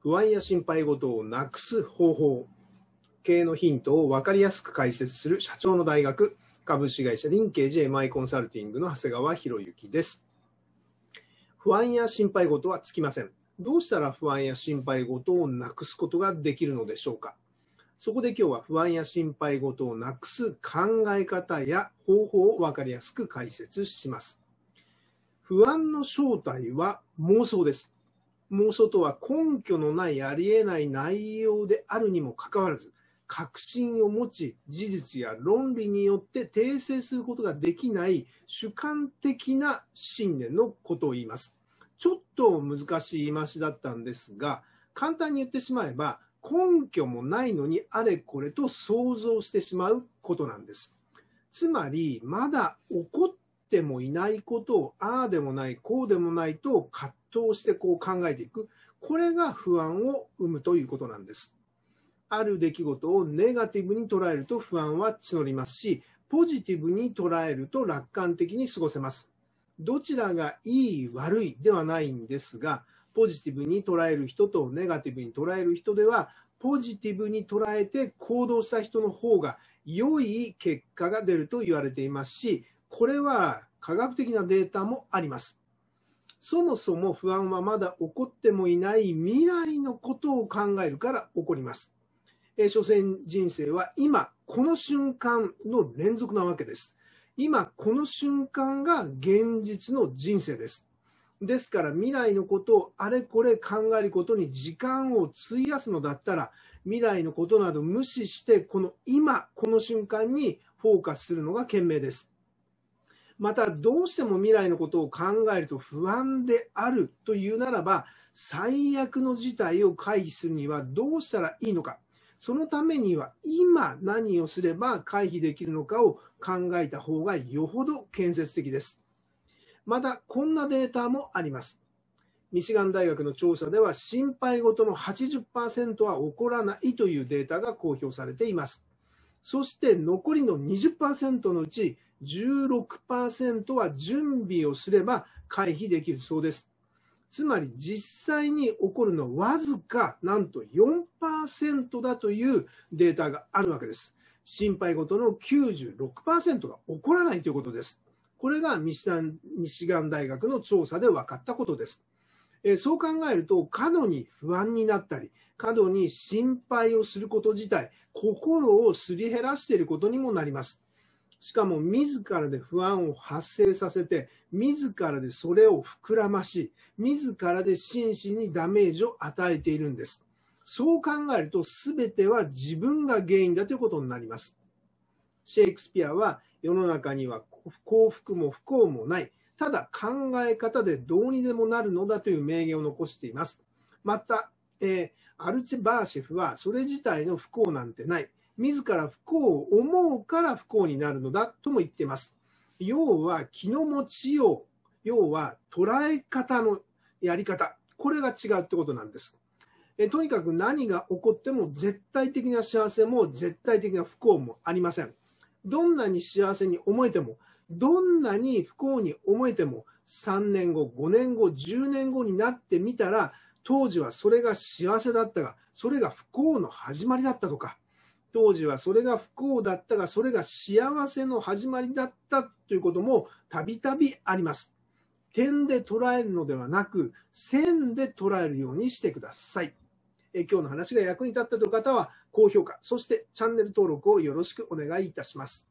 不安や心配事をなくす方法系のヒントを分かりやすく解説する社長の大学株式会社リンケージ MI コンサルティングの長谷川博之です。不安や心配事はつきません。どうしたら不安や心配事をなくすことができるのでしょうかそこで今日は不安や心配事をなくす考え方や方法を分かりやすく解説します。不安の正体は妄想です。妄想とは根拠のないありえない内容であるにもかかわらず、確信を持ち、事実や論理によって訂正することができない主観的な信念のことを言います。ちょっと難しい言い回しだったんですが、簡単に言ってしまえば、根拠もないのにあれこれと想像してしまうことなんです。つまり、まだ起こってもいないことをああでもない、こうでもないと勝通してこう考えていく。これが不安を生むということなんです。ある出来事をネガティブに捉えると不安は募りますし、ポジティブに捉えると楽観的に過ごせます。どちらがいい悪いではないんですが、ポジティブに捉える人とネガティブに捉える人では、ポジティブに捉えて行動した人の方が良い結果が出ると言われていますし、これは科学的なデータもあります。そもそも不安はまだ起こってもいない未来のことを考えるから起こります。えー、所詮人生は今、この瞬間の連続なわけです。今、この瞬間が現実の人生です。ですから未来のことをあれこれ考えることに時間を費やすのだったら未来のことなど無視してこの今この瞬間にフォーカスするのが賢明ですまたどうしても未来のことを考えると不安であるというならば、最悪の事態を回避するにはどうしたらいいのか。そのためには今何をすれば回避できるのかを考えた方がよほど建設的です。また、こんなデータもあります。ミシガン大学の調査では心配事の80%は起こらないというデータが公表されています。そして残りの20%のうち16%は準備をすれば回避できるそうです。つまり実際に起こるのはわずかなんと4%だというデータがあるわけです。心配事の96%が起こらないということです。これがミシガン大学の調査で分かったことです。えそう考えると過度に不安になったり過度に心配をすること自体心をすり減らしていることにもなります。しかも自らで不安を発生させて、自らでそれを膨らまし、自らで心身にダメージを与えているんです。そう考えると全ては自分が原因だということになります。シェイクスピアは世の中には幸福も不幸もない。ただ考え方でどうにでもなるのだという名言を残しています。また、えー、アルチェバーシェフはそれ自体の不幸なんてない。自ら不幸を思うから不幸になるのだとも言っています。要は気の持ちよう、要は捉え方のやり方、これが違うってことなんです。えとにかく何が起こっても絶対的な幸せも絶対的な不幸もありません。どんなに幸せに思えても、どんなに不幸に思えても、3年後、5年後、10年後になってみたら、当時はそれが幸せだったが、それが不幸の始まりだったとか、当時はそれが不幸だったが、それが幸せの始まりだったということもたびたびあります。点で捉えるのではなく、線で捉えるようにしてください。え今日の話が役に立ったという方は、高評価、そしてチャンネル登録をよろしくお願いいたします。